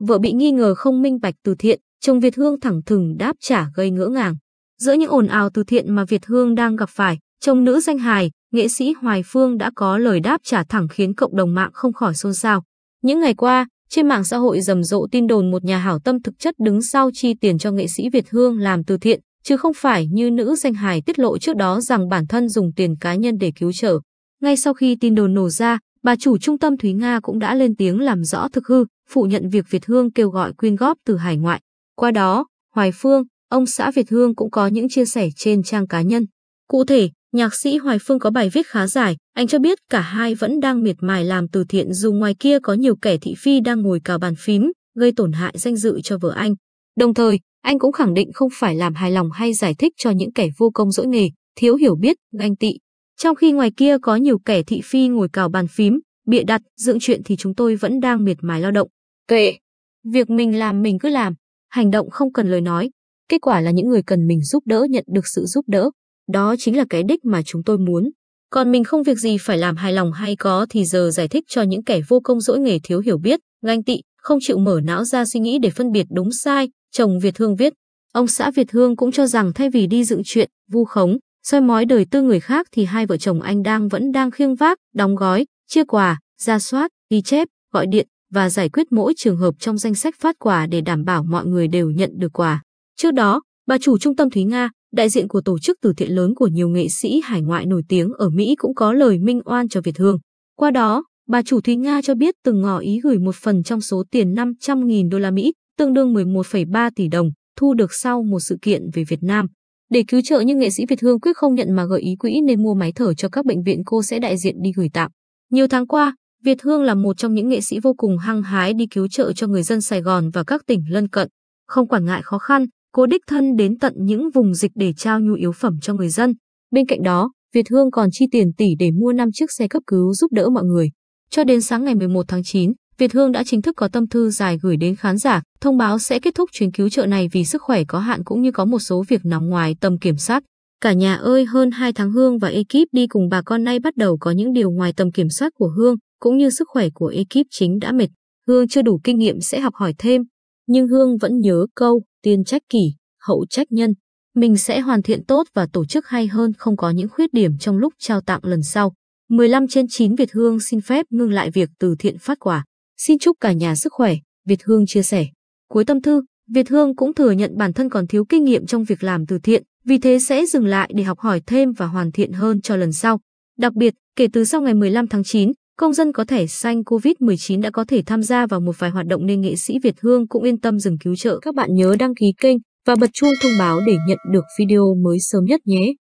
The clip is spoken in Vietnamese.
Vợ bị nghi ngờ không minh bạch từ thiện, chồng Việt Hương thẳng thừng đáp trả gây ngỡ ngàng. Giữa những ồn ào từ thiện mà Việt Hương đang gặp phải, chồng nữ danh hài, nghệ sĩ Hoài Phương đã có lời đáp trả thẳng khiến cộng đồng mạng không khỏi xôn xao. Những ngày qua, trên mạng xã hội rầm rộ tin đồn một nhà hảo tâm thực chất đứng sau chi tiền cho nghệ sĩ Việt Hương làm từ thiện, chứ không phải như nữ danh hài tiết lộ trước đó rằng bản thân dùng tiền cá nhân để cứu trợ. Ngay sau khi tin đồn nổ ra, Bà chủ trung tâm Thúy Nga cũng đã lên tiếng làm rõ thực hư, phủ nhận việc Việt Hương kêu gọi quyên góp từ hải ngoại. Qua đó, Hoài Phương, ông xã Việt Hương cũng có những chia sẻ trên trang cá nhân. Cụ thể, nhạc sĩ Hoài Phương có bài viết khá dài, anh cho biết cả hai vẫn đang miệt mài làm từ thiện dù ngoài kia có nhiều kẻ thị phi đang ngồi cào bàn phím, gây tổn hại danh dự cho vợ anh. Đồng thời, anh cũng khẳng định không phải làm hài lòng hay giải thích cho những kẻ vô công dỗi nghề, thiếu hiểu biết, ganh tị. Trong khi ngoài kia có nhiều kẻ thị phi ngồi cào bàn phím, bịa đặt, dựng chuyện thì chúng tôi vẫn đang miệt mài lao động. Kệ, việc mình làm mình cứ làm, hành động không cần lời nói. Kết quả là những người cần mình giúp đỡ nhận được sự giúp đỡ. Đó chính là cái đích mà chúng tôi muốn. Còn mình không việc gì phải làm hài lòng hay có thì giờ giải thích cho những kẻ vô công dỗi nghề thiếu hiểu biết, ganh tị, không chịu mở não ra suy nghĩ để phân biệt đúng sai, chồng Việt Hương viết. Ông xã Việt Hương cũng cho rằng thay vì đi dựng chuyện, vu khống, soi mói đời tư người khác thì hai vợ chồng anh đang vẫn đang khiêng vác, đóng gói, chia quà, ra soát, ghi chép, gọi điện và giải quyết mỗi trường hợp trong danh sách phát quà để đảm bảo mọi người đều nhận được quà. Trước đó, bà chủ trung tâm Thúy Nga, đại diện của tổ chức từ thiện lớn của nhiều nghệ sĩ hải ngoại nổi tiếng ở Mỹ cũng có lời minh oan cho Việt Hương. Qua đó, bà chủ Thúy Nga cho biết từng ngỏ ý gửi một phần trong số tiền 500.000 đô la Mỹ, tương đương 11,3 tỷ đồng, thu được sau một sự kiện về Việt Nam. Để cứu trợ nhưng nghệ sĩ Việt Hương quyết không nhận mà gợi ý quỹ nên mua máy thở cho các bệnh viện cô sẽ đại diện đi gửi tặng. Nhiều tháng qua, Việt Hương là một trong những nghệ sĩ vô cùng hăng hái đi cứu trợ cho người dân Sài Gòn và các tỉnh lân cận. Không quản ngại khó khăn, cô đích thân đến tận những vùng dịch để trao nhu yếu phẩm cho người dân. Bên cạnh đó, Việt Hương còn chi tiền tỷ để mua 5 chiếc xe cấp cứu giúp đỡ mọi người. Cho đến sáng ngày 11 tháng 9, Việt Hương đã chính thức có tâm thư dài gửi đến khán giả, thông báo sẽ kết thúc chuyến cứu trợ này vì sức khỏe có hạn cũng như có một số việc nằm ngoài tầm kiểm soát. Cả nhà ơi, hơn 2 tháng Hương và ekip đi cùng bà con nay bắt đầu có những điều ngoài tầm kiểm soát của Hương, cũng như sức khỏe của ekip chính đã mệt. Hương chưa đủ kinh nghiệm sẽ học hỏi thêm, nhưng Hương vẫn nhớ câu tiên trách kỷ, hậu trách nhân. Mình sẽ hoàn thiện tốt và tổ chức hay hơn không có những khuyết điểm trong lúc trao tặng lần sau. 15 trên 9 Việt Hương xin phép ngưng lại việc từ thiện phát quả. Xin chúc cả nhà sức khỏe, Việt Hương chia sẻ. Cuối tâm thư, Việt Hương cũng thừa nhận bản thân còn thiếu kinh nghiệm trong việc làm từ thiện, vì thế sẽ dừng lại để học hỏi thêm và hoàn thiện hơn cho lần sau. Đặc biệt, kể từ sau ngày 15 tháng 9, công dân có thẻ xanh COVID-19 đã có thể tham gia vào một vài hoạt động nên nghệ sĩ Việt Hương cũng yên tâm dừng cứu trợ. Các bạn nhớ đăng ký kênh và bật chuông thông báo để nhận được video mới sớm nhất nhé.